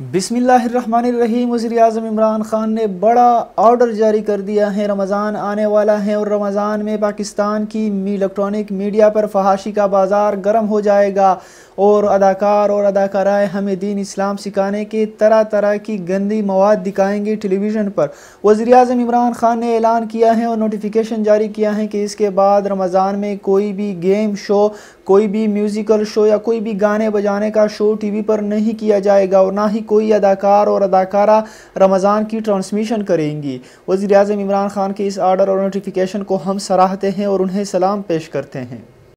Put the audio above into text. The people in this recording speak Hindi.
बिसमीम वज़ी अजम इमरान ख़ान ने बड़ा ऑर्डर जारी कर दिया है रमज़ान आने वाला है और रमज़ान में पाकिस्तान की इलेक्ट्रॉनिक मीडिया पर फहाशी का बाज़ार गर्म हो जाएगा और अदाकार और अदाकाराएँ हमें दीन इस्लाम सिखाने के तरह तरह की गंदी मवाद दिखाएंगे टेलीविज़न पर वज़ी अजम इमरान ख़ान ने ऐलान किया है और नोटिफिकेशन जारी किया है कि इसके बाद रमज़ान में कोई भी गेम शो कोई भी म्यूज़िकल शो या कोई भी गाने बजाने का शो टी वी पर नहीं किया जाएगा और ना ही कोई अदाकार और अदाकारा रमज़ान की ट्रांसमिशन करेंगी वज़ी अजम इमरान खान के इस आर्डर और नोटिफिकेशन को हम सराहते हैं और उन्हें सलाम पेश करते हैं